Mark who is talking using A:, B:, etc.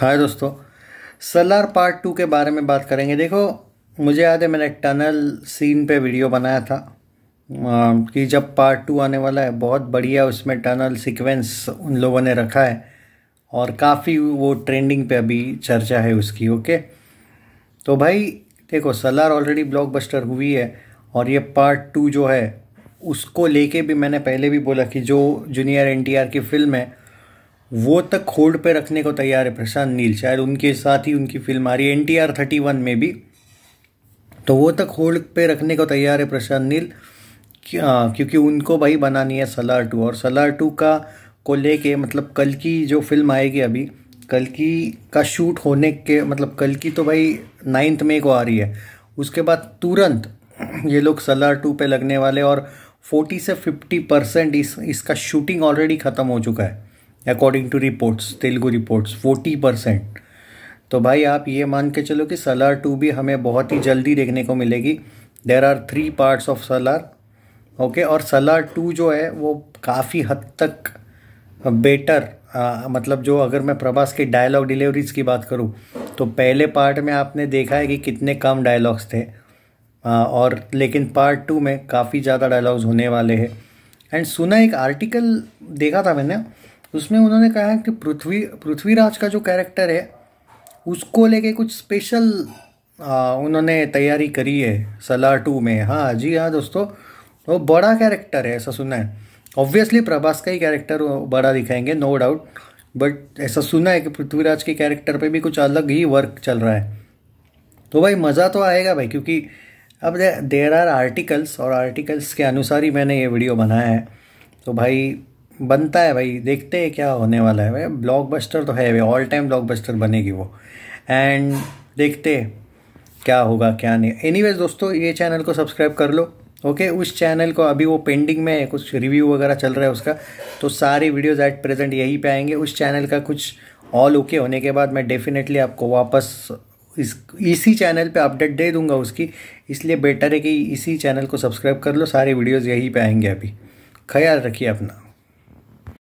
A: हाय दोस्तों Salaar part two के बारे में बात करेंगे देखो मुझे याद है मैंने टनल सीन पे वीडियो बनाया था कि जब पार्ट टू आने वाला है बहुत बढ़िया उसमें टनल सीक्वेंस उन लोगों ने रखा है और काफ़ी वो ट्रेंडिंग पे अभी चर्चा है उसकी ओके तो भाई देखो सलार ऑलरेडी ब्लॉकबस्टर हुई है और ये पार्ट टू जो है उसको लेके भी मैंने पहले भी बोला कि जो जूनियर एन की फ़िल्म है वो तक होल्ड पे रखने को तैयार है प्रशांत नील शायद उनके साथ ही उनकी फिल्म आ रही है एन टी आर थर्टी वन में भी तो वो तक होल्ड पे रखने को तैयार है प्रशांत नील क्योंकि उनको भाई बनानी है सलार टू और सलार टू का को लेके मतलब कल की जो फिल्म आएगी अभी कल की का शूट होने के मतलब कल की तो भाई नाइन्थ मे को आ रही है उसके बाद तुरंत ये लोग सलार टू पे लगने वाले और फोर्टी से फिफ्टी परसेंट इस इसका शूटिंग ऑलरेडी ख़त्म हो चुका है according to reports Telugu reports forty percent तो भाई आप ये मान के चलो कि सलार टू भी हमें बहुत ही जल्दी देखने को मिलेगी there are three parts of Salaar okay और सलार टू जो है वो काफ़ी हद तक बेटर आ, मतलब जो अगर मैं प्रभास के डायलॉग डिलीवरीज की बात करूँ तो पहले पार्ट में आपने देखा है कि कितने कम डायलॉग्स थे आ, और लेकिन पार्ट टू में काफ़ी ज़्यादा डायलॉग्स होने वाले हैं एंड सुना एक आर्टिकल देखा था मैंने उसमें उन्होंने कहा कि पृथ्वी पृथ्वीराज का जो कैरेक्टर है उसको लेके कुछ स्पेशल आ, उन्होंने तैयारी करी है सलाह टू में हाँ जी हाँ दोस्तों वो बड़ा कैरेक्टर है ऐसा सुना है ऑब्वियसली प्रभास का ही कैरेक्टर बड़ा दिखाएंगे नो डाउट बट ऐसा सुना है कि पृथ्वीराज के कैरेक्टर पे भी कुछ अलग ही वर्क चल रहा है तो भाई मज़ा तो आएगा भाई क्योंकि अब देर आर आर्टिकल्स और आर्टिकल्स के अनुसार ही मैंने ये वीडियो बनाया है तो भाई बनता है भाई देखते हैं क्या होने वाला है भाई ब्लॉकबस्टर तो है भाई ऑल टाइम ब्लॉकबस्टर बनेगी वो एंड देखते क्या होगा क्या नहीं एनीवेज दोस्तों ये चैनल को सब्सक्राइब कर लो ओके okay, उस चैनल को अभी वो पेंडिंग में है कुछ रिव्यू वगैरह चल रहा है उसका तो सारे वीडियोज़ एट प्रेजेंट यहीं पे आएंगे उस चैनल का कुछ ऑल ओके होने के बाद मैं डेफिनेटली आपको वापस इस इसी चैनल पे अपडेट दे दूंगा उसकी इसलिए बेटर है कि इसी चैनल को सब्सक्राइब कर लो सारे वीडियोज़ यहीं पे आएंगे अभी ख्याल रखिए अपना